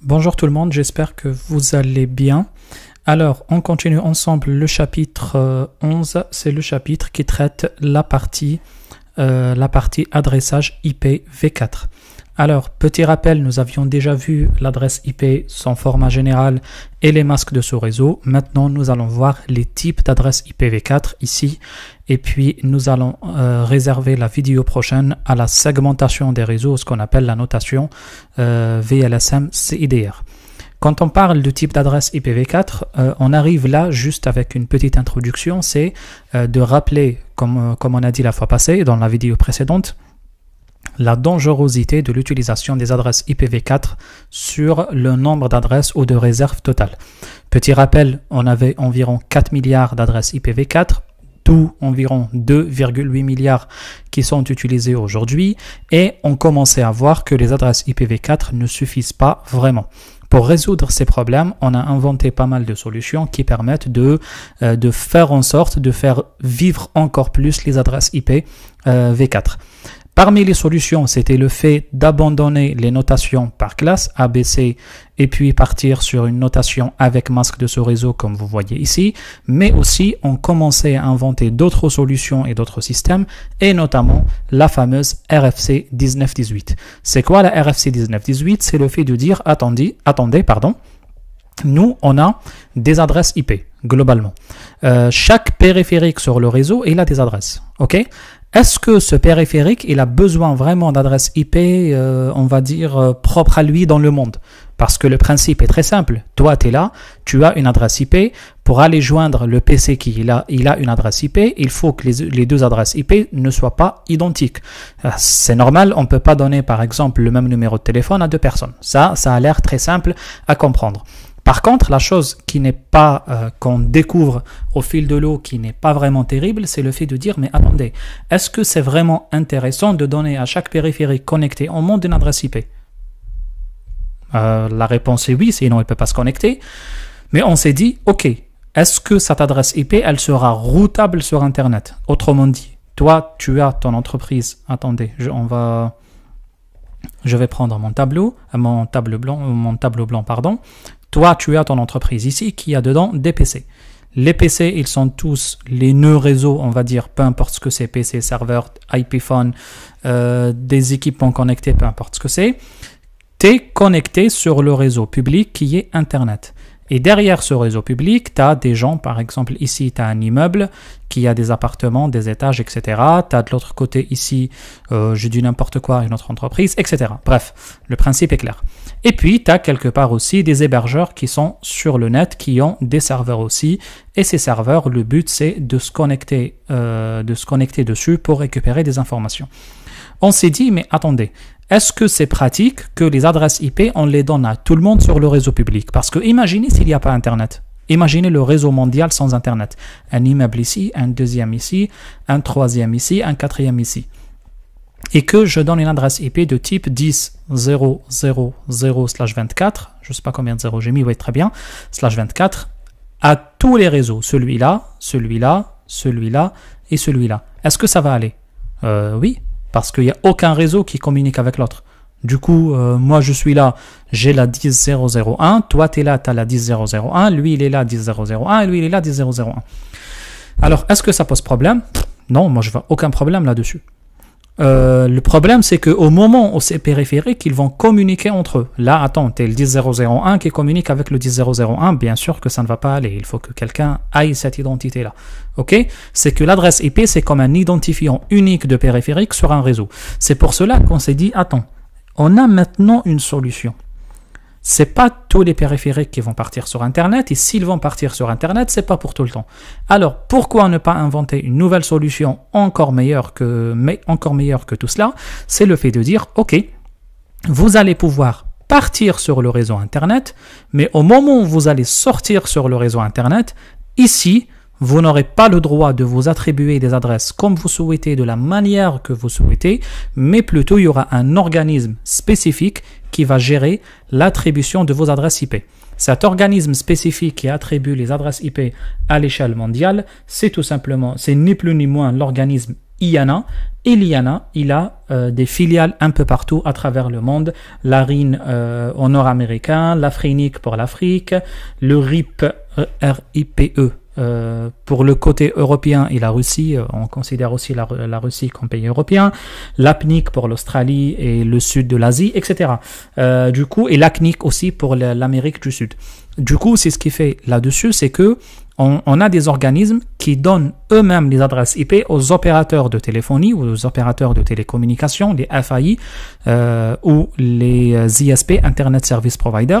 Bonjour tout le monde, j'espère que vous allez bien. Alors, on continue ensemble le chapitre 11, euh, c'est le chapitre qui traite la partie, euh, la partie adressage ipv 4 alors, petit rappel, nous avions déjà vu l'adresse IP, son format général et les masques de ce réseau. Maintenant, nous allons voir les types d'adresses IPv4 ici. Et puis, nous allons euh, réserver la vidéo prochaine à la segmentation des réseaux, ce qu'on appelle la notation euh, VLSM CIDR. Quand on parle du type d'adresse IPv4, euh, on arrive là juste avec une petite introduction, c'est de rappeler, comme, comme on a dit la fois passée dans la vidéo précédente, la dangerosité de l'utilisation des adresses IPv4 sur le nombre d'adresses ou de réserves totales. Petit rappel, on avait environ 4 milliards d'adresses IPv4, d'où environ 2,8 milliards qui sont utilisées aujourd'hui, et on commençait à voir que les adresses IPv4 ne suffisent pas vraiment. Pour résoudre ces problèmes, on a inventé pas mal de solutions qui permettent de, euh, faire en sorte de faire vivre encore plus les adresses ipv euh, 4 Parmi les solutions, c'était le fait d'abandonner les notations par classe ABC et puis partir sur une notation avec masque de ce réseau comme vous voyez ici, mais aussi on commençait à inventer d'autres solutions et d'autres systèmes et notamment la fameuse RFC 1918. C'est quoi la RFC 1918 C'est le fait de dire attendez, attendez pardon, nous, on a des adresses IP, globalement. Euh, chaque périphérique sur le réseau, il a des adresses. ok est-ce que ce périphérique, il a besoin vraiment d'adresse IP, euh, on va dire, euh, propre à lui dans le monde Parce que le principe est très simple. Toi, tu es là, tu as une adresse IP. Pour aller joindre le PC qui a, il a une adresse IP, il faut que les, les deux adresses IP ne soient pas identiques. Euh, c'est normal, on ne peut pas donner, par exemple, le même numéro de téléphone à deux personnes. Ça, ça a l'air très simple à comprendre. Par contre, la chose qui n'est pas, euh, qu'on découvre au fil de l'eau, qui n'est pas vraiment terrible, c'est le fait de dire, mais attendez, est-ce que c'est vraiment intéressant de donner à chaque périphérique connecté en monde une adresse IP euh, La réponse est oui, sinon il ne peut pas se connecter. Mais on s'est dit, ok, est-ce que cette adresse IP, elle sera routable sur Internet Autrement dit, toi, tu as ton entreprise. Attendez, je, va je vais prendre mon tableau, euh, mon tableau blanc, mon tableau blanc, pardon. Toi, tu as ton entreprise ici qui a dedans des PC. Les PC, ils sont tous les nœuds réseaux, on va dire, peu importe ce que c'est, PC, serveur, IP phone, euh, des équipements connectés, peu importe ce que c'est. Tu es connecté sur le réseau public qui est Internet. Et derrière ce réseau public, tu as des gens, par exemple ici, tu as un immeuble qui a des appartements, des étages, etc. Tu as de l'autre côté ici, euh, je dis n'importe quoi, une autre entreprise, etc. Bref, le principe est clair. Et puis, tu as quelque part aussi des hébergeurs qui sont sur le net, qui ont des serveurs aussi. Et ces serveurs, le but, c'est de, se connecter, euh, de se connecter dessus pour récupérer des informations. On s'est dit, mais attendez, est-ce que c'est pratique que les adresses IP, on les donne à tout le monde sur le réseau public Parce que imaginez s'il n'y a pas Internet. Imaginez le réseau mondial sans Internet. Un immeuble ici, un deuxième ici, un troisième ici, un quatrième ici et que je donne une adresse IP de type 10000 slash 24, je ne sais pas combien de 0 j'ai mis, oui très bien, slash 24, à tous les réseaux, celui-là, celui-là, celui-là et celui-là. Est-ce que ça va aller euh, Oui, parce qu'il n'y a aucun réseau qui communique avec l'autre. Du coup, euh, moi je suis là, j'ai la 10001, toi tu es là, tu as la 10001, lui il est là 10001, et lui il est là 10001. Alors, est-ce que ça pose problème Non, moi je vois aucun problème là-dessus. Euh, le problème, c'est qu'au moment où ces périphériques, ils vont communiquer entre eux. Là, attends, t'es le 10001 qui communique avec le 10001, bien sûr que ça ne va pas aller. Il faut que quelqu'un aille cette identité-là. Ok C'est que l'adresse IP, c'est comme un identifiant unique de périphérique sur un réseau. C'est pour cela qu'on s'est dit, attends, on a maintenant une solution c'est pas tous les périphériques qui vont partir sur Internet, et s'ils vont partir sur Internet, c'est pas pour tout le temps. Alors, pourquoi ne pas inventer une nouvelle solution encore meilleure que, encore meilleure que tout cela? C'est le fait de dire, OK, vous allez pouvoir partir sur le réseau Internet, mais au moment où vous allez sortir sur le réseau Internet, ici, vous n'aurez pas le droit de vous attribuer des adresses comme vous souhaitez, de la manière que vous souhaitez, mais plutôt il y aura un organisme spécifique qui va gérer l'attribution de vos adresses IP. Cet organisme spécifique qui attribue les adresses IP à l'échelle mondiale, c'est tout simplement, c'est ni plus ni moins l'organisme IANA. Et l'IANA, il a euh, des filiales un peu partout à travers le monde. L'ARIN euh, au nord américain, l'Afrinic pour l'Afrique, le RIPE euh, euh, pour le côté européen et la Russie, euh, on considère aussi la, Russie comme pays européen, l'APNIC pour l'Australie et le sud de l'Asie, etc. Euh, du coup, et l'ACNIC aussi pour l'Amérique du Sud. Du coup, c'est ce qui fait là-dessus, c'est que on, a des organismes qui donnent eux-mêmes les adresses IP aux opérateurs de téléphonie ou aux opérateurs de télécommunications, les FAI ou les ISP, Internet Service Provider.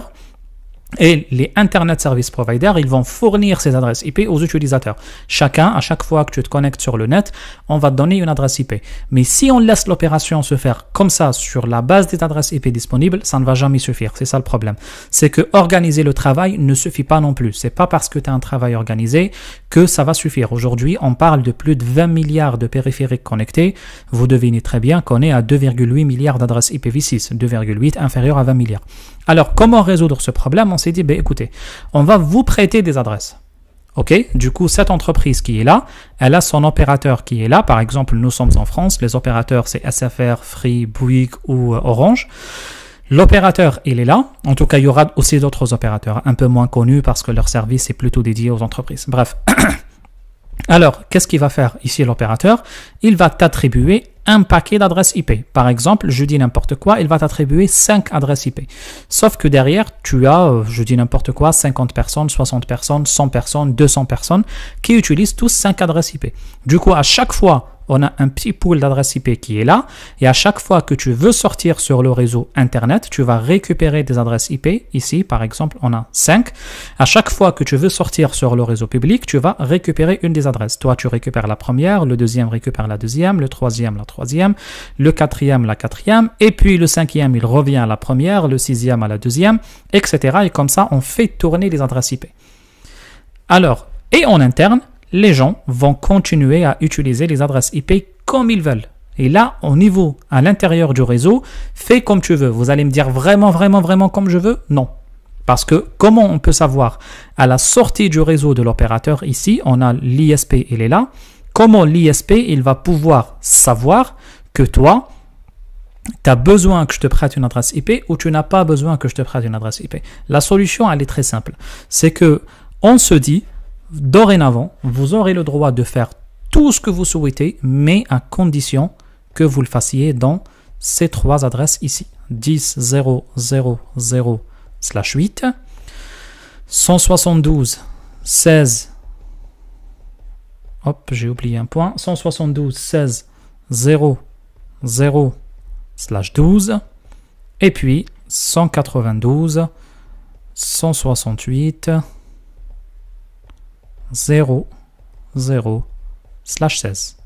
Et les Internet Service Providers, ils vont fournir ces adresses IP aux utilisateurs. Chacun, à chaque fois que tu te connectes sur le net, on va te donner une adresse IP. Mais si on laisse l'opération se faire comme ça, sur la base des adresses IP disponibles, ça ne va jamais suffire. C'est ça le problème. C'est que organiser le travail ne suffit pas non plus. C'est pas parce que tu as un travail organisé que ça va suffire. Aujourd'hui, on parle de plus de 20 milliards de périphériques connectés. Vous devinez très bien qu'on est à 2,8 milliards d'adresses IPv6. 2,8 inférieur à 20 milliards. Alors, comment résoudre ce problème? on s'est dit, ben, écoutez, on va vous prêter des adresses. ok du coup, cette entreprise qui est là, elle a son opérateur qui est là. Par exemple, nous sommes en France, les opérateurs c'est SFR, Free, Bouygues ou euh, Orange. L'opérateur, il est là. En tout cas, il y aura aussi d'autres opérateurs un peu moins connus parce que leur service est plutôt dédié aux entreprises. Bref. Alors, qu'est-ce qu'il va faire ici l'opérateur Il va t'attribuer un paquet d'adresses IP. Par exemple, je dis n'importe quoi, il va t'attribuer 5 adresses IP. Sauf que derrière, tu as, euh, je dis n'importe quoi, 50 personnes, 60 personnes, 100 personnes, 200 personnes qui utilisent tous 5 adresses IP. Du coup, à chaque fois on a un petit pool d'adresses IP qui est là. Et à chaque fois que tu veux sortir sur le réseau Internet, tu vas récupérer des adresses IP. Ici, par exemple, on a 5. À chaque fois que tu veux sortir sur le réseau public, tu vas récupérer une des adresses. Toi, tu récupères la première, le deuxième récupère la deuxième, le troisième la troisième, le quatrième la quatrième, et puis le cinquième, il revient à la première, le sixième à la deuxième, etc. Et comme ça, on fait tourner les adresses IP. Alors, et en interne, les gens vont continuer à utiliser les adresses IP comme ils veulent. Et là, au niveau, à l'intérieur du réseau, fais comme tu veux. Vous allez me dire vraiment, vraiment, vraiment comme je veux Non. Parce que comment on peut savoir à la sortie du réseau de l'opérateur ici, on a l'ISP, il est là. Comment l'ISP, il va pouvoir savoir que toi, tu as besoin que je te prête une adresse IP ou tu n'as pas besoin que je te prête une adresse IP. La solution, elle est très simple. C'est que on se dit, dorénavant, vous aurez le droit de faire tout ce que vous souhaitez, mais à condition que vous le fassiez dans ces trois adresses ici. 10 0 0 0 8 172 16 hop j'ai oublié un point 172 16 0 0 12 et puis 192 168 0, 0, slash 16.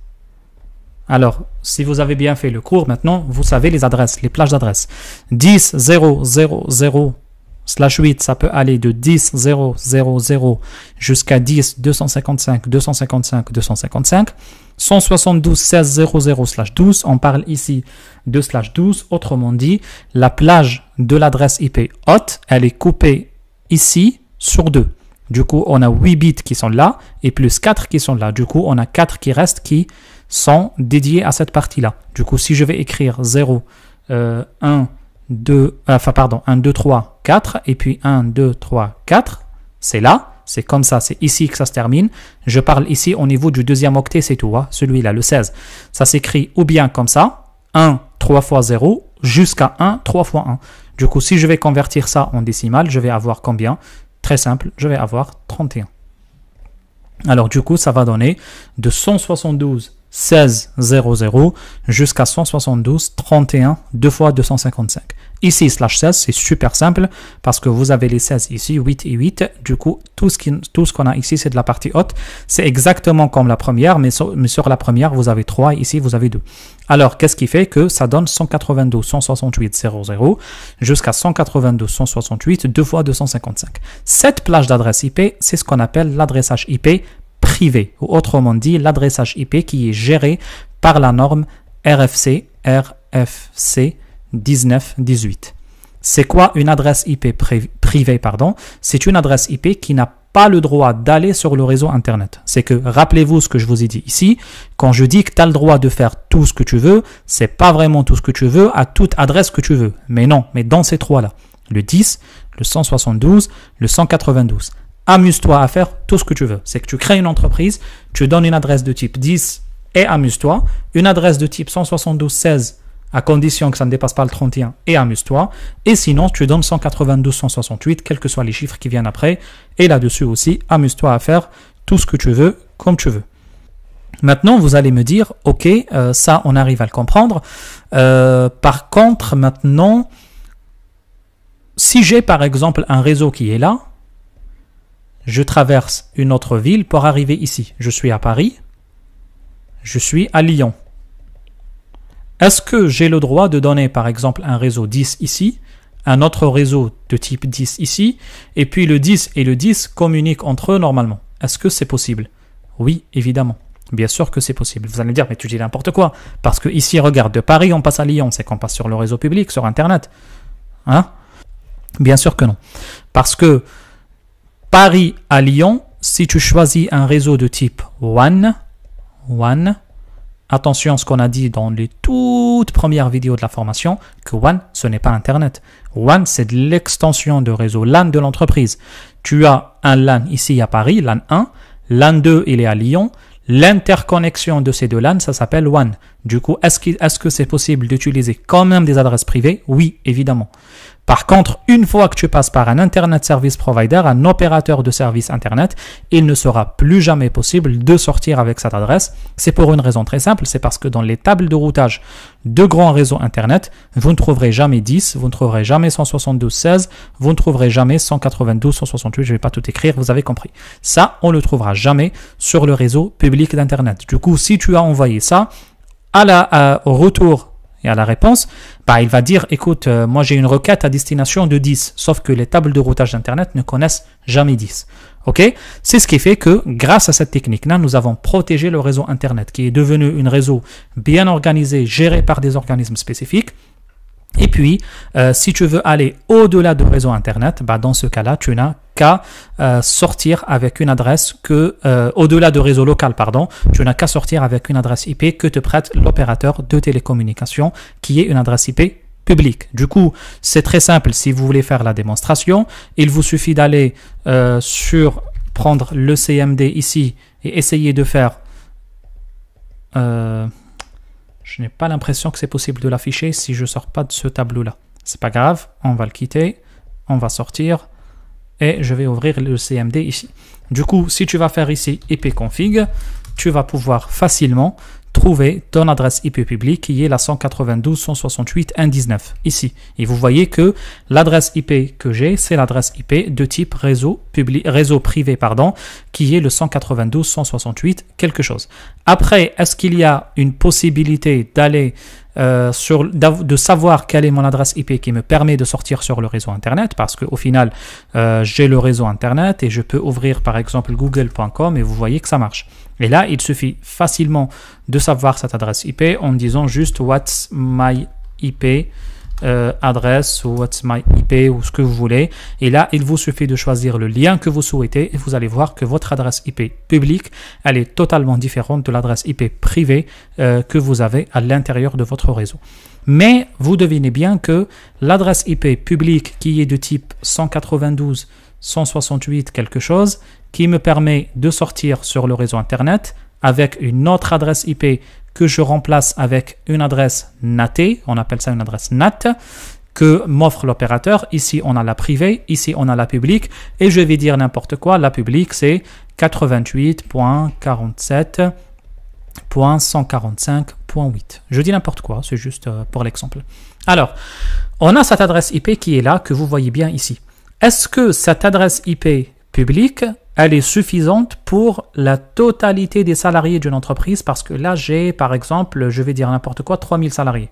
Alors, si vous avez bien fait le cours, maintenant, vous savez les adresses, les plages d'adresses. 10, 0, 0, 0, slash 8, ça peut aller de 10, 0, 0, 0 jusqu'à 10, 255, 255, 255. 172, 16, 0, 0, slash 12. On parle ici de slash 12. Autrement dit, la plage de l'adresse IP hot, elle est coupée ici sur 2. Du coup, on a 8 bits qui sont là et plus 4 qui sont là. Du coup, on a 4 qui restent qui sont dédiés à cette partie-là. Du coup, si je vais écrire 0, 1, 2, enfin pardon, 1, 2, 3, 4 et puis 1, 2, 3, 4, c'est là. C'est comme ça, c'est ici que ça se termine. Je parle ici au niveau du deuxième octet, c'est tout, hein, celui-là, le 16. Ça s'écrit ou bien comme ça, 1, 3 fois 0, jusqu'à 1, 3 fois 1. Du coup, si je vais convertir ça en décimale, je vais avoir combien Très simple, je vais avoir 31. Alors du coup, ça va donner de 172 1600 jusqu'à 172 31 2 fois 255. Ici, slash 16, c'est super simple parce que vous avez les 16 ici, 8 et 8. Du coup, tout ce qu'on a ici, c'est de la partie haute. C'est exactement comme la première, mais sur, la première, vous avez 3 ici, vous avez 2. Alors, qu'est-ce qui fait que ça donne 192, 168, 00 jusqu'à 192, 168, 2 fois 255. Cette plage d'adresse IP, c'est ce qu'on appelle l'adressage IP privé, ou autrement dit l'adressage IP qui est géré par la norme RFC RFC 1918. C'est quoi une adresse IP privée pardon C'est une adresse IP qui n'a pas le droit d'aller sur le réseau Internet. C'est que, rappelez-vous ce que je vous ai dit ici, quand je dis que tu as le droit de faire tout ce que tu veux, c'est pas vraiment tout ce que tu veux à toute adresse que tu veux. Mais non, mais dans ces trois-là, le 10, le 172, le 192 amuse-toi à faire tout ce que tu veux. C'est que tu crées une entreprise, tu donnes une adresse de type 10 et amuse-toi, une adresse de type 172.16 à condition que ça ne dépasse pas le 31 et amuse-toi, et sinon tu donnes 192.168, 168 quels que soient les chiffres qui viennent après et là-dessus aussi amuse-toi à faire tout ce que tu veux comme tu veux. Maintenant, vous allez me dire, ok, euh, ça, on arrive à le comprendre. Euh, par contre, maintenant, si j'ai par exemple un réseau qui est là, je traverse une autre ville pour arriver ici. Je suis à Paris, je suis à Lyon. Est-ce que j'ai le droit de donner par exemple un réseau 10 ici, un autre réseau de type 10 ici, et puis le 10 et le 10 communiquent entre eux normalement Est-ce que c'est possible Oui, évidemment. Bien sûr que c'est possible. Vous allez me dire, mais tu dis n'importe quoi. Parce que ici, regarde, de Paris, on passe à Lyon. C'est qu'on passe sur le réseau public, sur Internet. Hein Bien sûr que non. Parce que Paris à Lyon, si tu choisis un réseau de type One, attention à ce qu'on a dit dans les toutes premières vidéos de la formation, que One, ce n'est pas Internet. One, c'est l'extension de réseau LAN de l'entreprise. Tu as un LAN ici à Paris, LAN 1, LAN 2, il est à Lyon. L'interconnexion de ces deux LAN, ça s'appelle WAN. Du coup, est-ce que c'est possible d'utiliser quand même des adresses privées Oui, évidemment. Par contre, une fois que tu passes par un Internet Service Provider, un opérateur de service Internet, il ne sera plus jamais possible de sortir avec cette adresse. C'est pour une raison très simple, c'est parce que dans les tables de routage de grands réseaux Internet, vous ne trouverez jamais 10, vous ne trouverez jamais 172.16, vous ne trouverez jamais 192, 168, je ne vais pas tout écrire, vous avez compris. Ça, on ne le trouvera jamais sur le réseau public d'Internet. Du coup, si tu as envoyé ça, à la, euh, retour et à la réponse, bah, il va dire écoute, euh, moi j'ai une requête à destination de 10, sauf que les tables de routage d'Internet ne connaissent jamais 10. Ok C'est ce qui fait que, grâce à cette technique-là, nous avons protégé le réseau Internet, qui est devenu un réseau bien organisé, géré par des organismes spécifiques. Et puis, euh, si tu veux aller au-delà du réseau Internet, bah, dans ce cas-là, tu n'as euh, sortir avec une adresse que, euh, au-delà de réseau local, pardon, tu n'as qu'à sortir avec une adresse IP que te prête l'opérateur de télécommunication, qui est une adresse IP publique Du coup, c'est très simple. Si vous voulez faire la démonstration, il vous suffit d'aller euh, sur prendre le CMD ici et essayer de faire. je n'ai pas l'impression que c'est possible de l'afficher si je sors pas de ce tableau là. C'est pas grave, on va le quitter, on va sortir et je vais ouvrir le CMD ici. Du coup, si tu vas faire ici ip config tu vas pouvoir facilement trouver ton adresse IP publique qui est la 192.168.1.19 ici. Et vous voyez que l'adresse IP que j'ai, c'est l'adresse IP de type réseau, public, réseau privé pardon, qui est le 192.168 quelque chose. Après, est-ce qu'il y a une possibilité d'aller euh, de savoir quelle est mon adresse IP qui me permet de sortir sur le réseau Internet, parce qu'au final, euh, j'ai le réseau Internet et je peux ouvrir par exemple google.com et vous voyez que ça marche. Et là, il suffit facilement de savoir cette adresse IP en disant juste what's my IP euh, adresse ou what's my IP ou ce que vous voulez. Et là, il vous suffit de choisir le lien que vous souhaitez et vous allez voir que votre adresse IP publique, elle est totalement différente de l'adresse IP privée euh, que vous avez à l'intérieur de votre réseau. Mais vous devinez bien que l'adresse IP publique qui est de type 192 168 quelque chose qui me permet de sortir sur le réseau Internet avec une autre adresse IP que je remplace avec une adresse NATée, on appelle ça une adresse NAT, que m'offre l'opérateur. Ici, on a la privée, ici, on a la publique, et je vais dire n'importe quoi. La publique, c'est 88.47.145.8. Je dis n'importe quoi, c'est juste euh, pour l'exemple. Alors, on a cette adresse IP qui est là, que vous voyez bien ici. Est-ce que cette adresse IP publique elle est suffisante pour la totalité des salariés d'une entreprise parce que là, j'ai, par exemple, je vais dire n'importe quoi, 3000 salariés.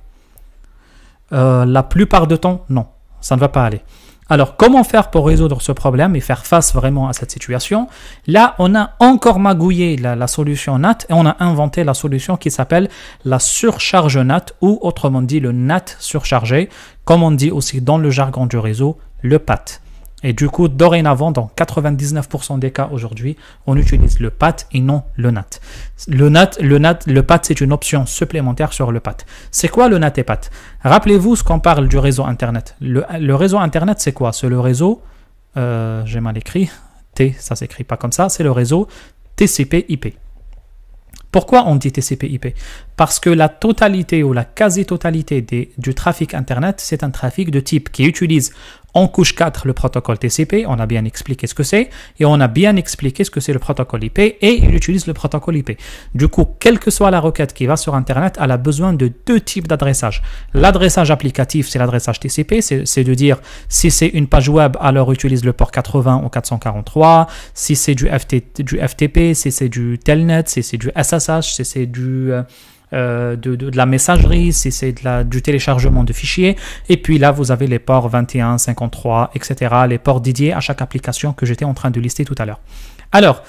Euh, la plupart de temps, non, ça ne va pas aller. Alors, comment faire pour résoudre ce problème et faire face vraiment à cette situation Là, on a encore magouillé la, la, solution NAT et on a inventé la solution qui s'appelle la surcharge NAT ou autrement dit le NAT surchargé, comme on dit aussi dans le jargon du réseau, le PAT. Et du coup, dorénavant, dans 99% des cas aujourd'hui, on utilise le PAT et non le NAT. Le NAT, le NAT, le PAT, c'est une option supplémentaire sur le PAT. C'est quoi le NAT et PAT Rappelez-vous ce qu'on parle du réseau Internet. Le, réseau Internet, c'est quoi C'est le réseau, euh, j'ai mal écrit, T, ça s'écrit pas comme ça, c'est le réseau TCP/IP. Pourquoi on dit TCP/IP Parce que la totalité ou la quasi-totalité du trafic Internet, c'est un trafic de type qui utilise en couche 4, le protocole TCP, on a bien expliqué ce que c'est, et on a bien expliqué ce que c'est le protocole IP, et il utilise le protocole IP. Du coup, quelle que soit la requête qui va sur Internet, elle a besoin de deux types d'adressage. L'adressage applicatif, c'est l'adressage TCP, c'est de dire si c'est une page web, alors utilise le port 80 ou 443, si c'est du, du FTP, si c'est du Telnet, si c'est du SSH, si c'est du... Euh, euh, de, de, la messagerie, si c'est la, du téléchargement de fichiers. Et puis là, vous avez les ports 21, 53, etc., les ports dédiés à chaque application que j'étais en train de lister tout à l'heure. Alors,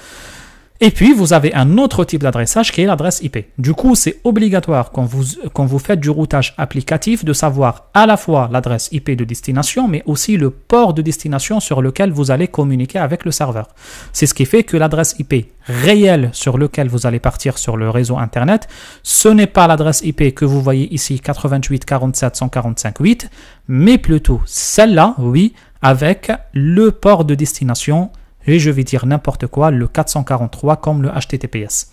et puis, vous avez un autre type d'adressage qui est l'adresse IP. Du coup, c'est obligatoire quand vous, quand vous faites du routage applicatif de savoir à la fois l'adresse IP de destination, mais aussi le port de destination sur lequel vous allez communiquer avec le serveur. C'est ce qui fait que l'adresse IP réelle sur lequel vous allez partir sur le réseau Internet, ce n'est pas l'adresse IP que vous voyez ici 88 47 145 8, mais plutôt celle-là, oui, avec le port de destination et je vais dire n'importe quoi, le 443 comme le HTTPS.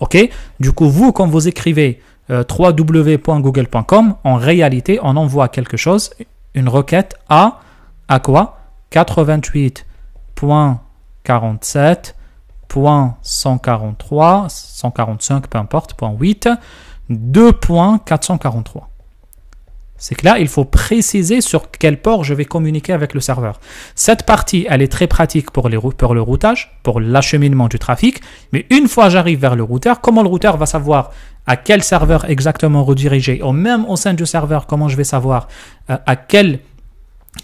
Ok Du coup, vous, quand vous écrivez euh, www.google.com, en réalité, on envoie quelque chose, une requête à, à quoi 88.47.143, 145, peu importe, point 8, 2.443. C'est que là, il faut préciser sur quel port je vais communiquer avec le serveur. Cette partie, elle est très pratique pour, le routage, pour l'acheminement du trafic. Mais une fois j'arrive vers le routeur, comment le routeur va savoir à quel serveur exactement rediriger Ou même au sein du serveur, comment je vais savoir euh, à quel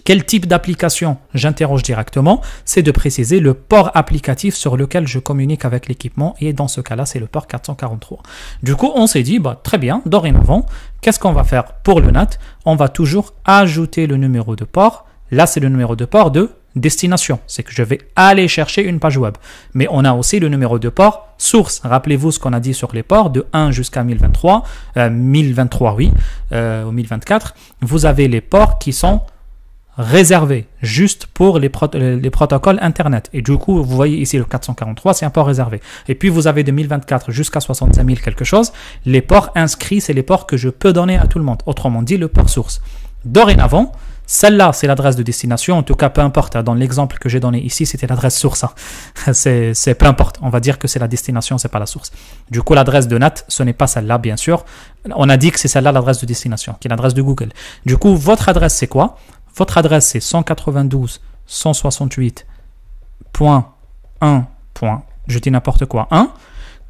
quel type d'application J'interroge directement. C'est de préciser le port applicatif sur lequel je communique avec l'équipement et dans ce cas-là, c'est le port 443. Du coup, on s'est dit, bah, très bien, dorénavant, qu'est-ce qu'on va faire pour le NAT On va toujours ajouter le numéro de port. Là, c'est le numéro de port de destination, c'est que je vais aller chercher une page web. Mais on a aussi le numéro de port source. Rappelez-vous ce qu'on a dit sur les ports de 1 jusqu'à 1023, 1023 euh, oui, 1024. Euh, Vous avez les ports qui sont réservé juste pour euh, les, protocoles Internet. Et du coup, vous voyez ici le 443, c'est un port réservé. Et puis, vous avez de 1024 jusqu'à 65 000 quelque chose. Les ports inscrits, c'est les ports que je peux donner à tout le monde. Autrement dit, le port source. Dorénavant, celle-là, c'est l'adresse de destination. En tout cas, peu importe. Dans l'exemple que j'ai donné ici, c'était l'adresse source. Hein. c'est peu importe. On va dire que c'est la destination, c'est pas la source. Du coup, l'adresse de NAT, ce n'est pas celle-là, bien sûr. On a dit que c'est celle-là l'adresse de destination, qui est l'adresse de Google. Du coup, votre adresse, c'est quoi votre adresse, c'est 192.168.1. Je dis n'importe quoi. 1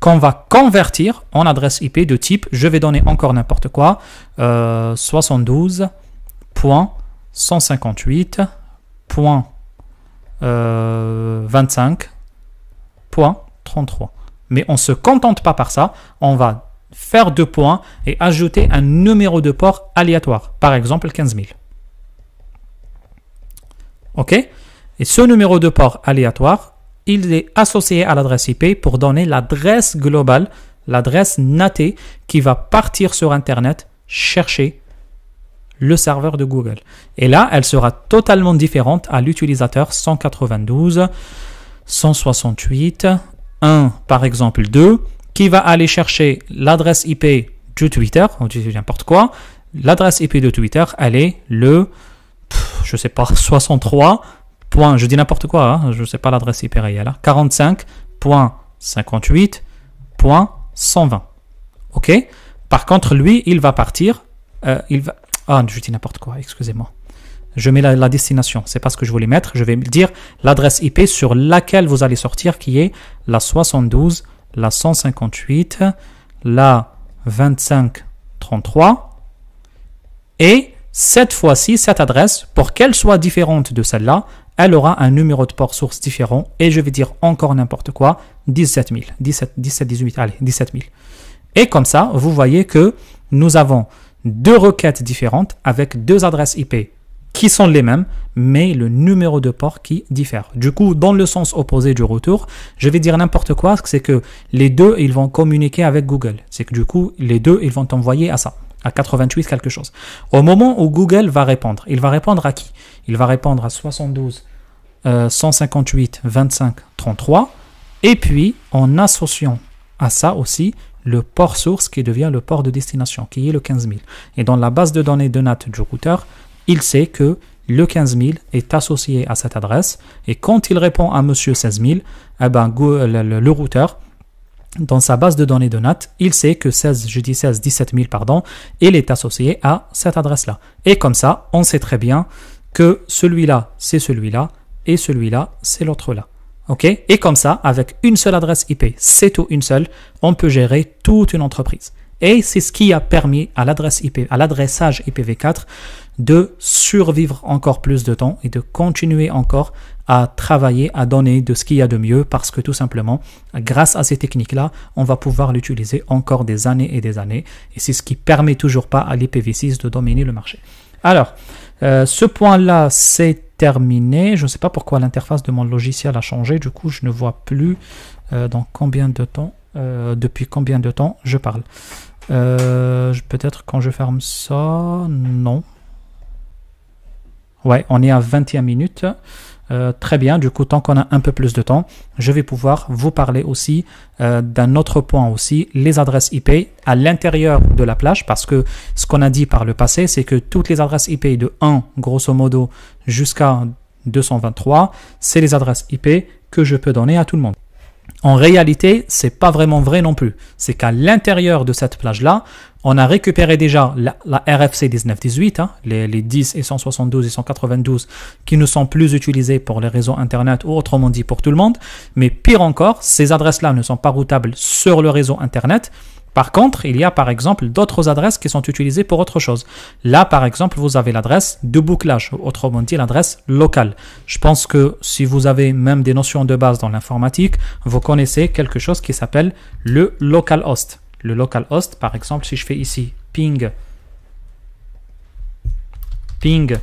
qu'on va convertir en adresse IP de type, je vais donner encore n'importe quoi, euh, euh Mais on ne se contente pas par ça, on va faire deux points et ajouter un numéro de port aléatoire, par exemple 15 000. OK Et ce numéro de port aléatoire, il est associé à l'adresse IP pour donner l'adresse globale, l'adresse natée qui va partir sur Internet chercher le serveur de Google. Et là, elle sera totalement différente à l'utilisateur 192, 168, 1 par exemple 2, qui va aller chercher l'adresse IP du Twitter, ou n'importe quoi. L'adresse IP de Twitter, elle est le je sais pas, 63. je dis n'importe quoi, hein, je sais pas l'adresse IP réelle. 45.58.120. Ok Par contre, lui, il va partir. Euh, il va... Ah, je dis n'importe quoi, excusez-moi. Je mets la, la destination, c'est pas ce que je voulais mettre. Je vais dire l'adresse IP sur laquelle vous allez sortir, qui est la 72, la 158, la 2533 et cette fois-ci, cette adresse, pour qu'elle soit différente de celle-là, elle aura un numéro de port source différent et je vais dire encore n'importe quoi, 17 17, 17, 18, allez, 17 000. Et comme ça, vous voyez que nous avons deux requêtes différentes avec deux adresses IP qui sont les mêmes, mais le numéro de port qui diffère. Du coup, dans le sens opposé du retour, je vais dire n'importe quoi, c'est que les deux, ils vont communiquer avec Google. C'est que du coup, les deux, ils vont envoyer à ça à 88 quelque chose. Au moment où Google va répondre, il va répondre à qui Il va répondre à 72, 158, 25, 33, et puis en associant à ça aussi le port source qui devient le port de destination, qui est le 15000. Et dans la base de données de NAT du routeur, il sait que le 15000 est associé à cette adresse, et quand il répond à Monsieur 16000, eh ben, le routeur dans sa base de données de NAT, il sait que 16, je dis 16, 17 000, pardon, il est associé à cette adresse-là. Et comme ça, on sait très bien que celui-là, c'est celui-là, et celui-là, c'est l'autre-là. OK Et comme ça, avec une seule adresse IP, c'est tout une seule, on peut gérer toute une entreprise. Et c'est ce qui a permis à l'adresse IP, à l'adressage IPv4 de survivre encore plus de temps et de continuer encore à travailler, à donner de ce qu'il y a de mieux parce que tout simplement, grâce à ces techniques-là, on va pouvoir l'utiliser encore des années et des années et c'est ce qui permet toujours pas à l'IPv6 de dominer le marché. Alors, euh, ce point-là, c'est terminé. Je ne sais pas pourquoi l'interface de mon logiciel a changé. Du coup, je ne vois plus euh, dans combien de temps, euh, depuis combien de temps je parle. Peut-être quand je ferme ça, non, Ouais, on est à 21 minutes. Euh, très bien, du coup, tant qu'on a un peu plus de temps, je vais pouvoir vous parler aussi euh, d'un autre point aussi, les adresses IP à l'intérieur de la plage, parce que ce qu'on a dit par le passé, c'est que toutes les adresses IP de 1, grosso modo, jusqu'à 223, c'est les adresses IP que je peux donner à tout le monde. En réalité, c'est pas vraiment vrai non plus. C'est qu'à l'intérieur de cette plage-là, on a récupéré déjà la, RFC 1918, hein, les, les, 10 et 172 et 192 qui ne sont plus utilisés pour les réseaux Internet ou autrement dit pour tout le monde. Mais pire encore, ces adresses-là ne sont pas routables sur le réseau Internet. Par contre, il y a par exemple d'autres adresses qui sont utilisées pour autre chose. Là, par exemple, vous avez l'adresse de bouclage, autrement dit l'adresse locale. Je pense que si vous avez même des notions de base dans l'informatique, vous connaissez quelque chose qui s'appelle le localhost le localhost, par exemple, si je fais ici ping, ping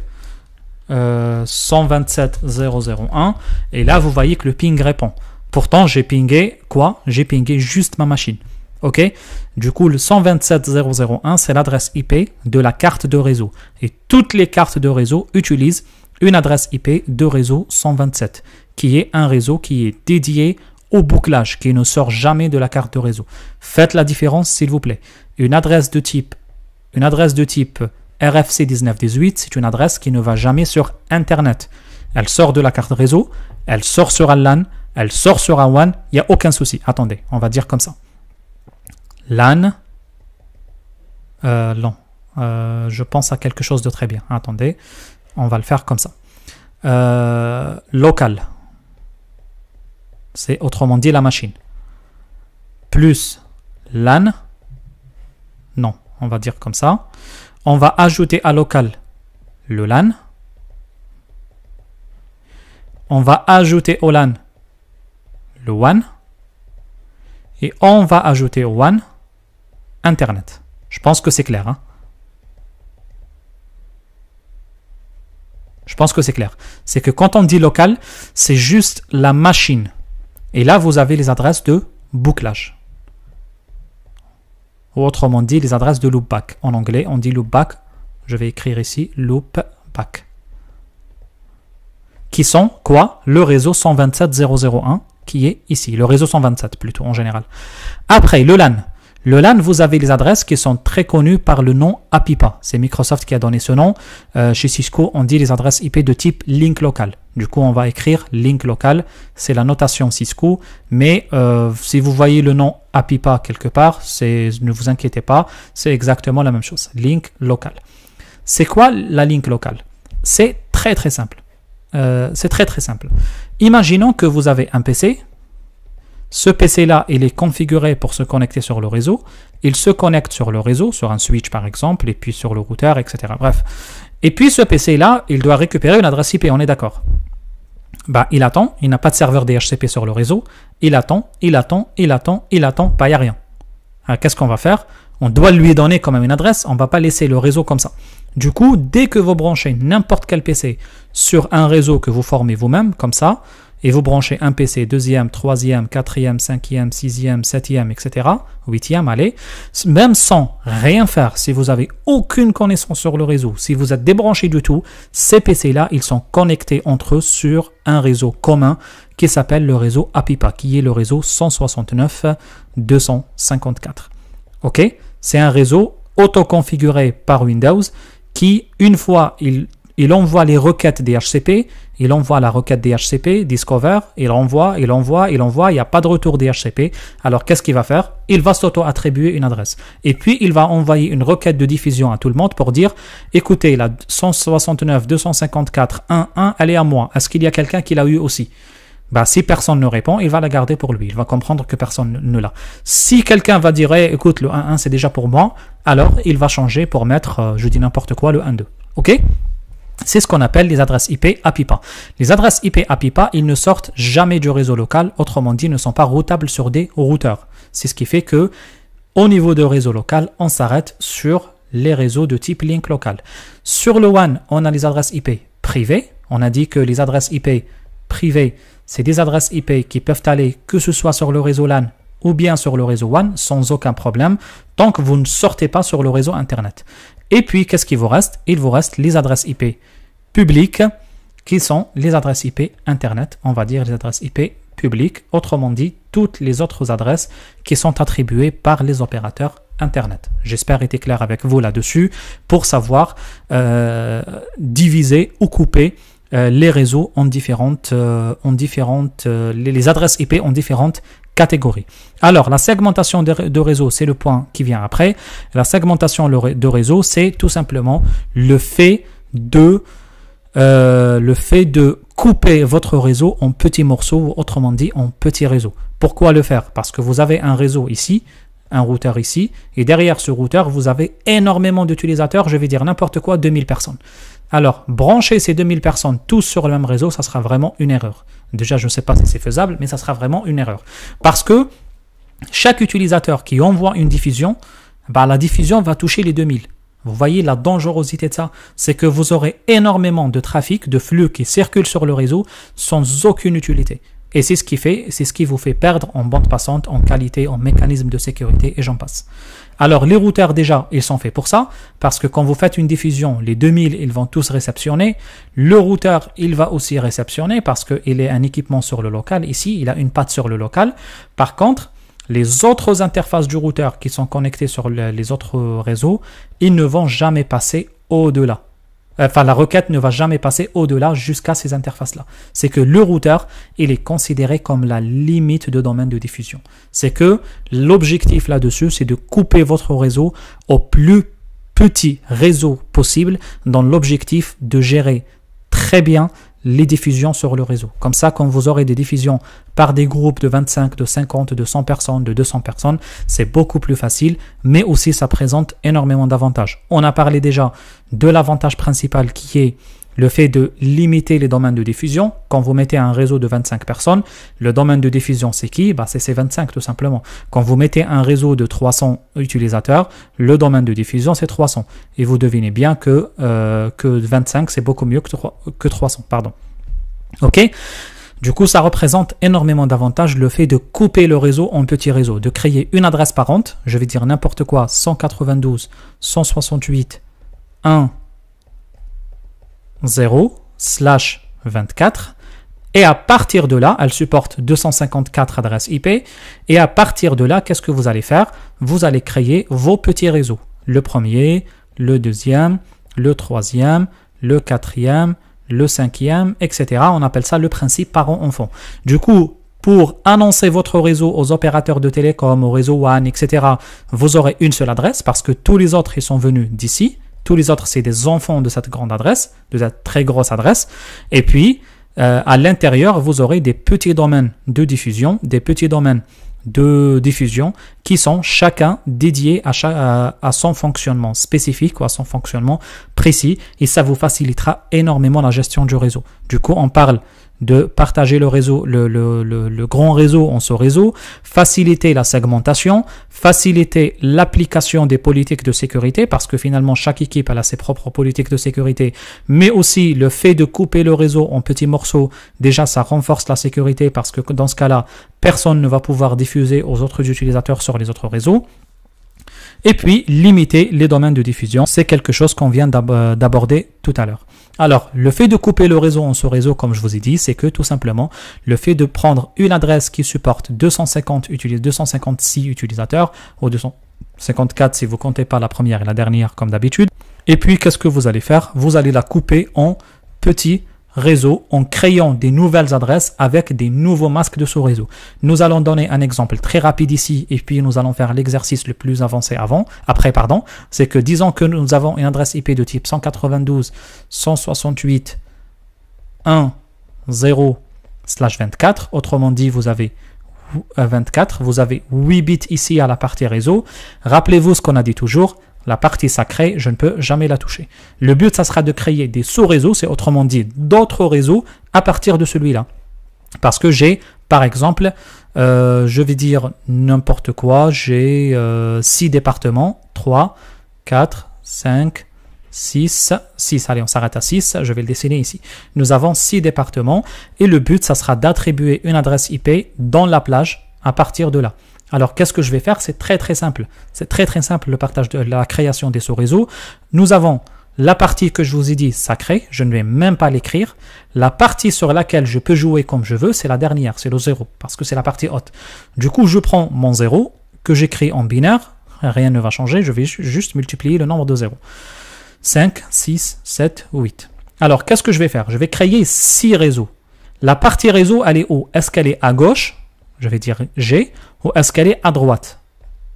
euh, 127.0.0.1, et là, vous voyez que le ping répond. Pourtant, j'ai pingé quoi J'ai pingé juste ma machine. OK Du coup, le 127.0.0.1, c'est l'adresse IP de la carte de réseau. Et toutes les cartes de réseau utilisent une adresse IP de réseau 127, qui est un réseau qui est dédié au bouclage qui ne sort jamais de la carte de réseau. Faites la différence s'il vous plaît. Une adresse de type une adresse de type RFC 1918, c'est une adresse qui ne va jamais sur internet. Elle sort de la carte réseau, elle sort sur LAN, elle sort sur un WAN, il n'y a aucun souci. Attendez, on va dire comme ça. LAN euh, non, euh, je pense à quelque chose de très bien. Attendez, on va le faire comme ça. Euh, local, c'est autrement dit la machine, plus l'an, non, on va dire comme ça, on va ajouter à local le LAN, on va ajouter au LAN le WAN, et on va ajouter au WAN Internet. Je pense que c'est clair. Hein. Je pense que c'est clair. C'est que quand on dit local, c'est juste la machine et là, vous avez les adresses de bouclage. autrement dit, les adresses de loopback. En anglais, on dit loopback. Je vais écrire ici loopback. Qui sont quoi Le réseau 127001 qui est ici, le réseau 127 plutôt en général. Après, le LAN. Le LAN, vous avez les adresses qui sont très connues par le nom APIPA. C'est Microsoft qui a donné ce nom. Euh, chez Cisco, on dit les adresses IP de type link local. Du coup, on va écrire link local. C'est la notation Cisco. Mais euh, si vous voyez le nom APIPA quelque part, ne vous inquiétez pas, c'est exactement la même chose. Link local. C'est quoi la link locale C'est très très simple. Euh, c'est très très simple. Imaginons que vous avez un PC, ce PC-là, il est configuré pour se connecter sur le réseau. Il se connecte sur le réseau, sur un switch par exemple, et puis sur le routeur, etc. Bref. Et puis ce PC-là, il doit récupérer une adresse IP, on est d'accord bah, il attend, il n'a pas de serveur DHCP sur le réseau, il attend, il attend, il attend, il attend, pas il n'y a rien. Ah, qu'est-ce qu'on va faire On doit lui donner quand même une adresse, on ne va pas laisser le réseau comme ça. Du coup, dès que vous branchez n'importe quel PC sur un réseau que vous formez vous-même, comme ça, et vous branchez un PC, deuxième, troisième, quatrième, cinquième, sixième, septième, etc., huitième, allez, même sans rien faire, si vous avez aucune connaissance sur le réseau, si vous êtes débranché du tout, ces PC-là, ils sont connectés entre eux sur un réseau commun qui s'appelle le réseau APIPA, qui est le réseau 169-254. OK C'est un réseau auto-configuré par Windows qui, une fois il il envoie les requêtes DHCP, il envoie la requête DHCP, Discover, il envoie, il envoie, il envoie, il n'y a pas de retour DHCP. Alors qu'est-ce qu'il va faire Il va s'auto-attribuer une adresse. Et puis il va envoyer une requête de diffusion à tout le monde pour dire écoutez, la 169 254 11, elle est à moi. Est-ce qu'il y a quelqu'un qui l'a eu aussi bah, si personne ne répond, il va la garder pour lui. Il va comprendre que personne ne l'a. Si quelqu'un va dire, écoute, le 1 c'est déjà pour moi, alors il va changer pour mettre, euh, je dis n'importe quoi, le 1-2. OK c'est ce qu'on appelle les adresses IP à pipa. Les adresses IP à pipa, ils ne sortent jamais du réseau local, autrement dit, ne sont pas routables sur des routeurs. C'est ce qui fait que, au niveau de réseau local, on s'arrête sur les réseaux de type link local. Sur le WAN, on a les adresses IP privées. On a dit que les adresses IP privées, c'est des adresses IP qui peuvent aller que ce soit sur le réseau LAN ou bien sur le réseau WAN sans aucun problème tant que vous ne sortez pas sur le réseau Internet. Et puis, qu'est-ce qu'il vous reste Il vous reste les adresses IP publiques, qui sont les adresses IP Internet, on va dire les adresses IP publiques, autrement dit, toutes les autres adresses qui sont attribuées par les opérateurs Internet. J'espère être clair avec vous là-dessus pour savoir euh, diviser ou couper euh, les réseaux en différentes, euh, en différentes les, les, adresses IP en différentes Catégorie. Alors, la segmentation de, réseau, c'est le point qui vient après. La segmentation de réseau, c'est tout simplement le fait de euh, le fait de couper votre réseau en petits morceaux, autrement dit en petits réseaux. Pourquoi le faire Parce que vous avez un réseau ici, un routeur ici, et derrière ce routeur, vous avez énormément d'utilisateurs, je vais dire n'importe quoi, 2000 personnes. Alors, brancher ces 2000 personnes tous sur le même réseau, ça sera vraiment une erreur. Déjà, je ne sais pas si c'est faisable, mais ça sera vraiment une erreur. Parce que chaque utilisateur qui envoie une diffusion, bah, la diffusion va toucher les 2000. Vous voyez la dangerosité de ça C'est que vous aurez énormément de trafic, de flux qui circulent sur le réseau sans aucune utilité. Et c'est ce qui fait, c'est ce qui vous fait perdre en bande passante, en qualité, en mécanisme de sécurité et j'en passe. Alors les routeurs déjà, ils sont faits pour ça, parce que quand vous faites une diffusion, les 2000, ils vont tous réceptionner. Le routeur, il va aussi réceptionner parce qu'il est un équipement sur le local. Ici, il a une patte sur le local. Par contre, les autres interfaces du routeur qui sont connectées sur les autres réseaux, ils ne vont jamais passer au-delà. Euh, enfin la requête ne va jamais passer au-delà jusqu'à ces interfaces-là. C'est que le routeur, il est considéré comme la limite de domaine de diffusion. C'est que l'objectif là-dessus, c'est de couper votre réseau au plus petit réseau possible dans l'objectif de gérer très bien les diffusions sur le réseau. Comme ça, quand vous aurez des diffusions par des groupes de 25, de 50, de 100 personnes, de 200 personnes, c'est beaucoup plus facile, mais aussi ça présente énormément d'avantages. On a parlé déjà de l'avantage principal qui est le fait de limiter les domaines de diffusion. Quand vous mettez un réseau de 25 personnes, le domaine de diffusion, c'est qui bah, C'est ces 25 tout simplement. Quand vous mettez un réseau de 300 utilisateurs, le domaine de diffusion, c'est 300. Et vous devinez bien que, euh, que 25, c'est beaucoup mieux que, que 300. Pardon. OK du coup, ça représente énormément d'avantages le fait de couper le réseau en petits réseaux, de créer une adresse parente, je vais dire n'importe quoi, 192, 168, 1, 0 slash 24. Et à partir de là, elle supporte 254 adresses IP. Et à partir de là, qu'est-ce que vous allez faire Vous allez créer vos petits réseaux. Le premier, le deuxième, le troisième, le quatrième, le cinquième, etc. On appelle ça le principe parent-enfant. Du coup, pour annoncer votre réseau aux opérateurs de télécom, au réseau WAN, etc., vous aurez une seule adresse parce que tous les autres, ils sont venus d'ici. Tous les autres, c'est des enfants de cette grande adresse, de cette très grosse adresse. Et puis, euh, à l'intérieur, vous aurez des petits domaines de diffusion, des petits domaines de diffusion qui sont chacun dédiés à, son fonctionnement spécifique ou à son fonctionnement précis et ça vous facilitera énormément la gestion du réseau. Du coup, on parle de partager le réseau, le, grand réseau en ce réseau, faciliter la segmentation, faciliter l'application des politiques de sécurité, parce que finalement chaque équipe a ses propres politiques de sécurité, mais aussi le fait de couper le réseau en petits morceaux, déjà ça renforce la sécurité, parce que dans ce cas-là, personne ne va pouvoir diffuser aux autres utilisateurs sur les autres réseaux. Et puis, limiter les domaines de diffusion, c'est quelque chose qu'on vient euh, d'aborder tout à l'heure. Alors, le fait de couper le réseau en ce réseau comme je vous ai dit, c'est que tout simplement, le fait de prendre une adresse qui supporte 250 utilisateurs, 256 utilisateurs, ou 254 si vous comptez pas la première et la dernière comme d'habitude, et puis qu'est-ce que vous allez faire Vous allez la couper en petits réseau en créant des nouvelles adresses avec des nouveaux masques de sous réseau. Nous allons donner un exemple très rapide ici et puis nous allons faire l'exercice le plus avancé avant, après pardon, c'est que disons que nous avons une adresse IP de type 192 168 1 0 24, autrement dit vous avez 24, vous avez 8 bits ici à la partie réseau. Rappelez-vous ce qu'on a dit toujours, la partie sacrée, je ne peux jamais la toucher. Le but, ça sera de créer des sous-réseaux, c'est autrement dit d'autres réseaux à partir de celui-là. Parce que j'ai, par exemple, euh, je vais dire n'importe quoi, j'ai 6 euh, départements, 3, 4, 5, 6, 6, allez on s'arrête à 6, je vais le dessiner ici. Nous avons 6 départements et le but ça sera d'attribuer une adresse IP dans la plage à partir de là. Alors qu'est-ce que je vais faire C'est très très simple. C'est très très simple le partage de la création des sous-réseaux. Nous avons la partie que je vous ai dit sacrée, je ne vais même pas l'écrire. La partie sur laquelle je peux jouer comme je veux, c'est la dernière, c'est le 0, parce que c'est la partie haute. Du coup, je prends mon 0 que j'écris en binaire, rien ne va changer, je vais juste multiplier le nombre de 0. 5, 6, 7, 8. Alors, qu'est-ce que je vais faire Je vais créer 6 réseaux. La partie réseau, elle est où Est-ce qu'elle est à gauche je vais dire G, ou est-ce qu'elle est à droite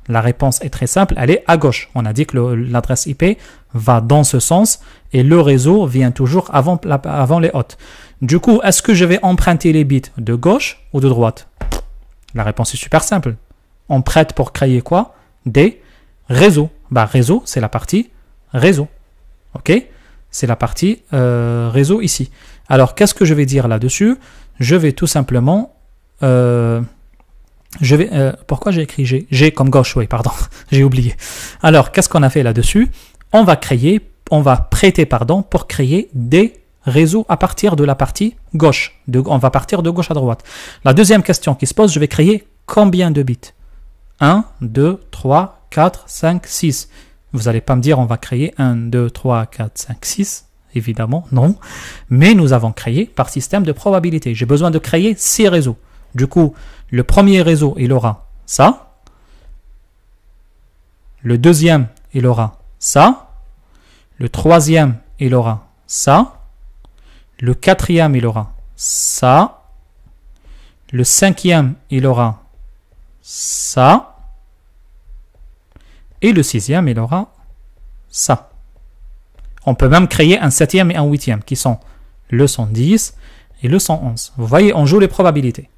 La réponse est très simple, elle est à gauche. On a dit que l'adresse IP va dans ce sens et le réseau vient toujours avant, les hôtes. Du coup, est-ce que je vais emprunter les bits de gauche ou de droite La réponse est super simple. On prête pour créer quoi Des réseaux. Bah, réseau, c'est la partie réseau. OK C'est la partie euh, réseau ici. Alors, qu'est-ce que je vais dire là-dessus Je vais tout simplement euh, je vais, euh, pourquoi j'ai écrit G G comme Oui, pardon, j'ai oublié. Alors, qu'est-ce qu'on a fait là-dessus On va créer, on va prêter, pardon, pour créer des réseaux à partir de la partie gauche. on va partir de gauche à droite. La deuxième question qui se pose, je vais créer combien de bits 1, 2, 3, 4, 5, 6. Vous n'allez pas me dire on va créer 1, 2, 3, 4, 5, 6. Évidemment, non. Mais nous avons créé par système de probabilité. J'ai besoin de créer 6 réseaux. Du coup, le premier réseau, il aura ça. Le deuxième, il aura ça. Le troisième, il aura ça. Le quatrième, il aura ça. Le cinquième, il aura ça. Et le sixième, il aura ça. On peut même créer un septième et un huitième qui sont le 110 et le 111. Vous voyez, on joue les probabilités.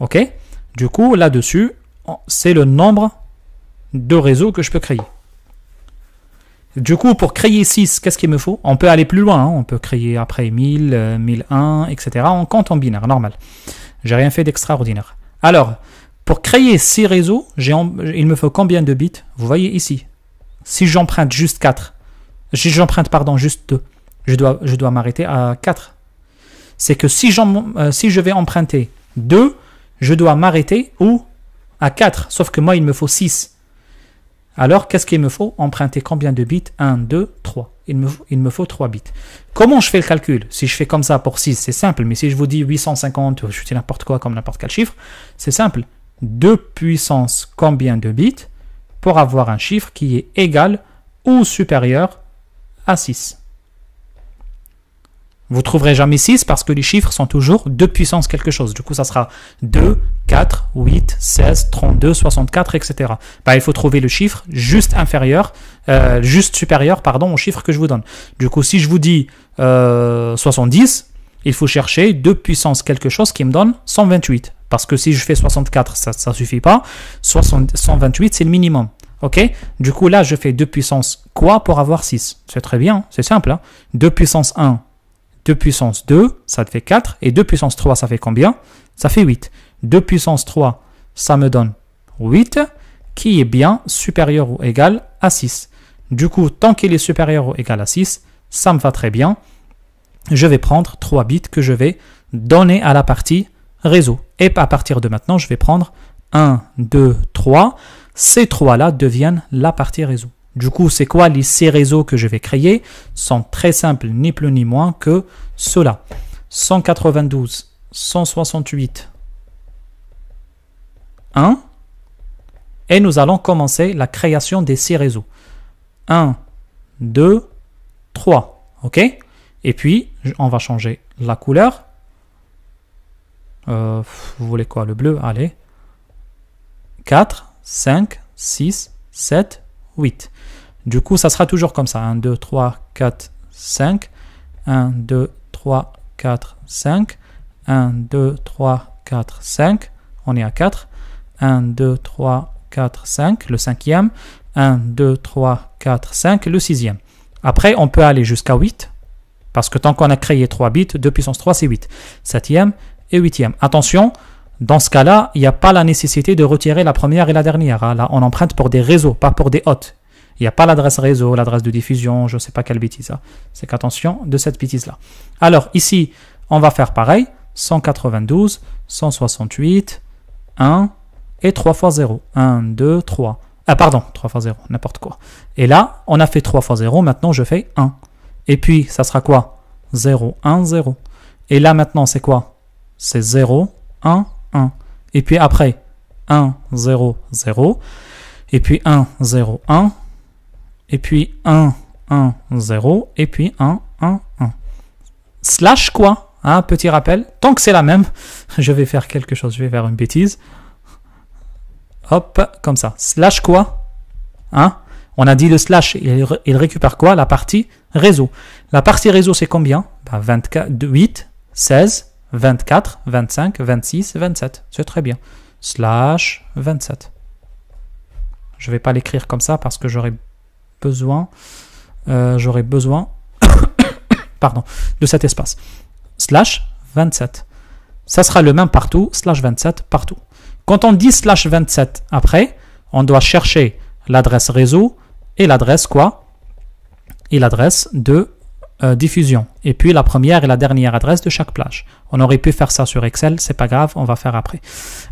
OK Du coup, là-dessus, c'est le nombre de réseaux que je peux créer. Du coup, pour créer 6, qu'est-ce qu'il me faut On peut aller plus loin, hein. on peut créer après 1000, 1001, etc. On compte en binaire, normal. J'ai rien fait d'extraordinaire. Alors, pour créer 6 réseaux, il me faut combien de bits Vous voyez ici. Si j'emprunte juste 4, si j'emprunte, pardon, juste 2, je dois, je dois m'arrêter à 4. C'est que si, euh, si je vais emprunter 2, je dois m'arrêter où À 4, sauf que moi, il me faut 6. Alors, qu'est-ce qu'il me faut Emprunter combien de bits 1, 2, 3. Il me, il me, faut 3 bits. Comment je fais le calcul Si je fais comme ça pour 6, c'est simple. Mais si je vous dis 850, je dis n'importe quoi comme n'importe quel chiffre, c'est simple. 2 puissance combien de bits pour avoir un chiffre qui est égal ou supérieur à 6. Vous trouverez jamais 6 parce que les chiffres sont toujours 2 puissance quelque chose. Du coup, ça sera 2, 4, 8, 16, 32, 64, etc. il faut trouver le chiffre juste inférieur, euh, juste supérieur, pardon, au chiffre que je vous donne. Du coup, si je vous dis 70, euh, il faut chercher 2 puissance quelque chose qui me donne 128. Parce que si je fais 64, ça ne suffit pas. 128, c'est le minimum. Ok Du coup, là, je fais 2 puissance quoi pour avoir 6 C'est très bien, hein, c'est simple. 2 hein. puissance 1, 2 puissance 2, ça te fait 4. Et 2 puissance 3, ça fait combien Ça fait 8. 2 puissance 3, ça me donne 8, qui est bien supérieur ou égal à 6. Du coup, tant qu'il est supérieur ou égal à 6, ça me va très bien. Je vais prendre 3 bits que je vais donner à la partie réseau. Et à partir de maintenant, je vais prendre 1, 2, 3. Ces 3 là deviennent la partie réseau. Du coup, c'est quoi les ces réseaux que je vais créer sont très simples, ni plus ni moins que cela. 192, 168, 1. Et nous allons commencer la création des six réseaux. 1, 2, 3. OK Et puis, on va changer la couleur. Euh, vous voulez quoi Le bleu Allez. 4, 5, 6, 7, 8. Du coup, ça sera toujours comme ça. 1, 2, 3, 4, 5. 1, 2, 3, 4, 5. 1, 2, 3, 4, 5. On est à 4. 1, 2, 3, 4, 5. Le cinquième. 1, 2, 3, 4, 5. Le sixième. Après, on peut aller jusqu'à 8. Parce que tant qu'on a créé 3 bits, 2 puissance 3, c'est 8. Septième et huitième. Attention, dans ce cas-là, il n'y a pas la nécessité de retirer la première et la dernière. Hein. Là, on emprunte pour des réseaux, pas pour des hôtes. Il n'y a pas l'adresse réseau, l'adresse de diffusion, je ne sais pas quelle bêtise. ça hein. C'est qu'attention de cette bêtise-là. Alors ici, on va faire pareil. 192, 168, 1 et 3 fois 0. 1, 2, 3. Ah pardon, 3 fois 0, n'importe quoi. Et là, on a fait 3 fois 0, maintenant je fais 1. Et puis, ça sera quoi 0, 1, 0. Et là maintenant, c'est quoi C'est 0, 1, 1. Et puis après, 1, 0, 0. Et puis 1, 0, 1 et puis 1, 1, 0, et puis 1, 1, 1. Slash quoi ah, Petit rappel, tant que c'est la même, je vais faire quelque chose, je vais faire une bêtise. Hop, comme ça. Slash quoi hein On a dit le slash, il, il, récupère quoi La partie réseau. La partie réseau, c'est combien 24, 8, 16, 24, 25, 26, 27. C'est très bien. Slash 27. Je ne vais pas l'écrire comme ça parce que j'aurais besoin, euh, j'aurai besoin pardon, de cet espace. Slash 27. Ça sera le même partout, slash 27 partout. Quand on dit slash 27 après, on doit chercher l'adresse réseau et l'adresse quoi Et l'adresse de euh, diffusion. Et puis la première et la dernière adresse de chaque plage. On aurait pu faire ça sur Excel, c'est pas grave, on va faire après.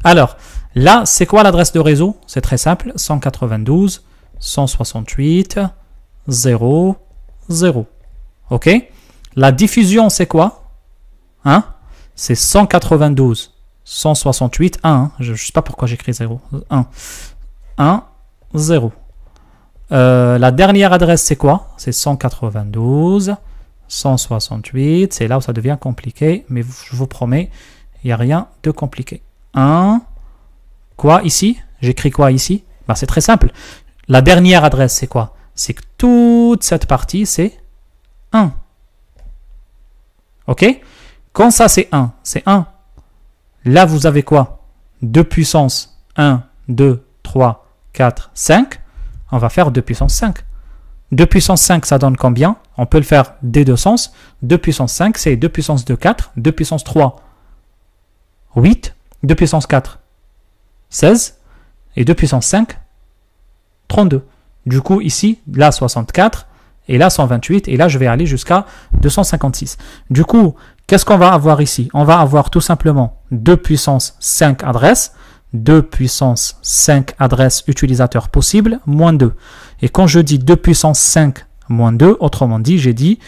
Alors, là, c'est quoi l'adresse de réseau C'est très simple, 192. 168, 0, 0. OK La diffusion, c'est quoi hein C'est 192. 168, 1. Je ne sais pas pourquoi j'écris 0. 1. 1, 0. la dernière adresse, c'est quoi C'est 192, 168. C'est là où ça devient compliqué, mais je vous promets, il n'y a rien de compliqué. 1, quoi ici J'écris quoi ici bah, C'est très simple. La dernière adresse, c'est quoi C'est que toute cette partie, c'est 1. OK Quand ça, c'est 1, c'est 1. Là, vous avez quoi 2 puissance 1, 2, 3, 4, 5. On va faire 2 puissance 5. 2 puissance 5, ça donne combien On peut le faire des deux sens. 2 puissance 5, c'est 2 puissance 2, 4. 2 puissance 3, 8. 2 puissance 4, 16. Et 2 puissance 5, 32. Du coup, ici, là, 64, et là, 128, et là, je vais aller jusqu'à 256. Du coup, qu'est-ce qu'on va avoir ici On va avoir tout simplement 2 puissance 5 adresses, 2 puissance 5 adresses utilisateurs possibles, moins 2. Et quand je dis 2 puissance 5 moins 2, autrement dit, j'ai dit,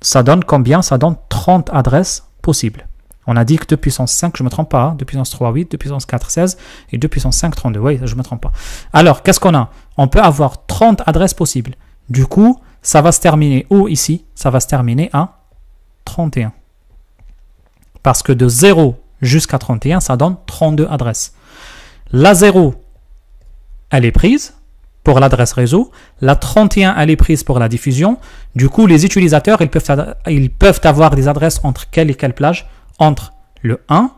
ça donne combien Ça donne 30 adresses possibles. On a dit que 2 puissance 5, je ne me trompe pas, 2 hein, puissance 3, 8, 2 puissance 4, 16, et 2 puissance 5, 32. Oui, je ne me trompe pas. Alors, qu'est-ce qu'on a On peut avoir 30 adresses possibles. Du coup, ça va se terminer où ici Ça va se terminer à 31. Parce que de 0 jusqu'à 31, ça donne 32 adresses. La 0, elle est prise pour l'adresse réseau. La 31, elle est prise pour la diffusion. Du coup, les utilisateurs, ils peuvent avoir des adresses entre quelle et quelle plage entre le 1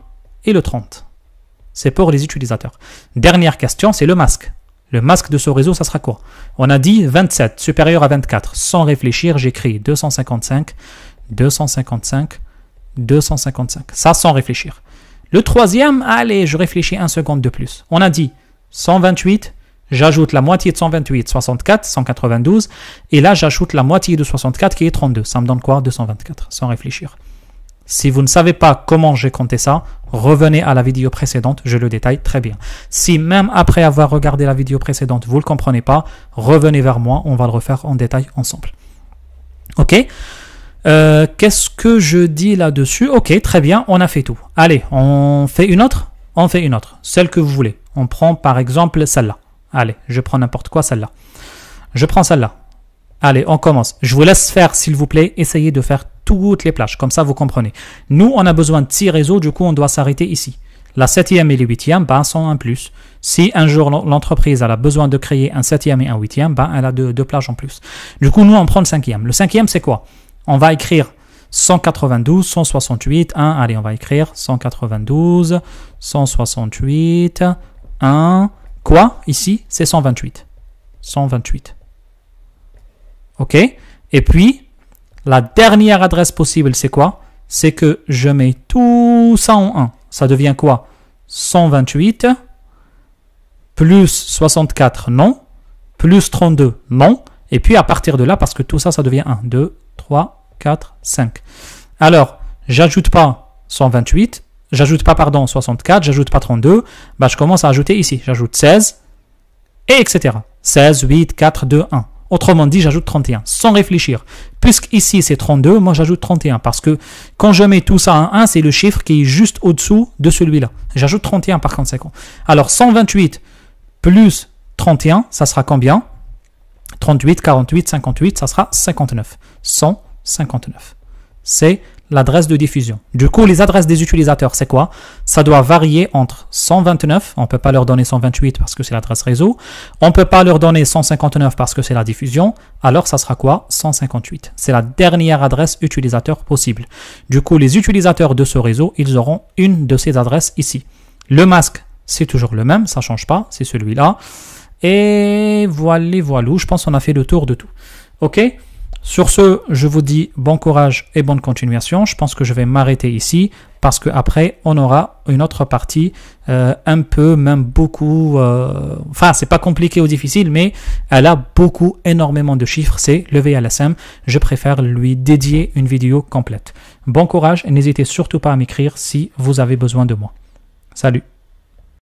et le 30. C'est pour les utilisateurs. Dernière question, c'est le masque. Le masque de ce réseau, ça sera quoi On a dit 27 supérieur à 24. Sans réfléchir, j'écris 255, 255, 255. Ça, sans réfléchir. Le troisième, allez, je réfléchis un seconde de plus. On a dit 128, j'ajoute la moitié de 128, 64, 192, et là j'ajoute la moitié de 64 qui est 32. Ça me donne quoi 224, sans réfléchir. Si vous ne savez pas comment j'ai compté ça, revenez à la vidéo précédente, je le détaille très bien. Si même après avoir regardé la vidéo précédente, vous ne le comprenez pas, revenez vers moi, on va le refaire en détail ensemble. Ok euh, Qu'est-ce que je dis là-dessus Ok, très bien, on a fait tout. Allez, on fait une autre On fait une autre, celle que vous voulez. On prend par exemple celle-là. Allez, je prends n'importe quoi, celle-là. Je prends celle-là. Allez, on commence. Je vous laisse faire, s'il vous plaît, essayez de faire toutes les plages. Comme ça, vous comprenez. Nous, on a besoin de 6 réseaux, du coup, on doit s'arrêter ici. La septième et les 8e, ben, sont un plus. Si un jour l'entreprise a besoin de créer un septième et un huitième, ben, elle a deux, deux plages en plus. Du coup, nous, on prend le cinquième. Le cinquième, c'est quoi On va écrire 192, 168, 1. Allez, on va écrire 192, 168, 1. Quoi Ici, c'est 128. 128. OK Et puis, la dernière adresse possible, c'est quoi C'est que je mets tout ça en 1. Ça devient quoi 128 plus 64, non. Plus 32, non. Et puis à partir de là, parce que tout ça, ça devient 1, 2, 3, 4, 5. Alors, j'ajoute pas 128, j'ajoute pas, pardon, 64, j'ajoute pas 32, bah, je commence à ajouter ici. J'ajoute 16, et etc. 16, 8, 4, 2, 1. Autrement dit, j'ajoute 31, sans réfléchir. ici, c'est 32, moi j'ajoute 31, parce que quand je mets tout ça en 1, c'est le chiffre qui est juste au-dessous de celui-là. J'ajoute 31 par conséquent. Alors 128 plus 31, ça sera combien 38, 48, 58, ça sera 59. 159. C'est l'adresse de diffusion. Du coup, les adresses des utilisateurs, c'est quoi Ça doit varier entre 129, on ne peut pas leur donner 128 parce que c'est l'adresse réseau, on ne peut pas leur donner 159 parce que c'est la diffusion, alors ça sera quoi 158. C'est la dernière adresse utilisateur possible. Du coup, les utilisateurs de ce réseau, ils auront une de ces adresses ici. Le masque, c'est toujours le même, ça ne change pas, c'est celui-là. Et voilà, voilà, je pense qu'on a fait le tour de tout. OK sur ce, je vous dis bon courage et bonne continuation. Je pense que je vais m'arrêter ici parce qu'après, on aura une autre partie euh, un peu, même beaucoup... Euh, enfin, c'est pas compliqué ou difficile, mais elle a beaucoup, énormément de chiffres. C'est levé à la Je préfère lui dédier une vidéo complète. Bon courage et n'hésitez surtout pas à m'écrire si vous avez besoin de moi. Salut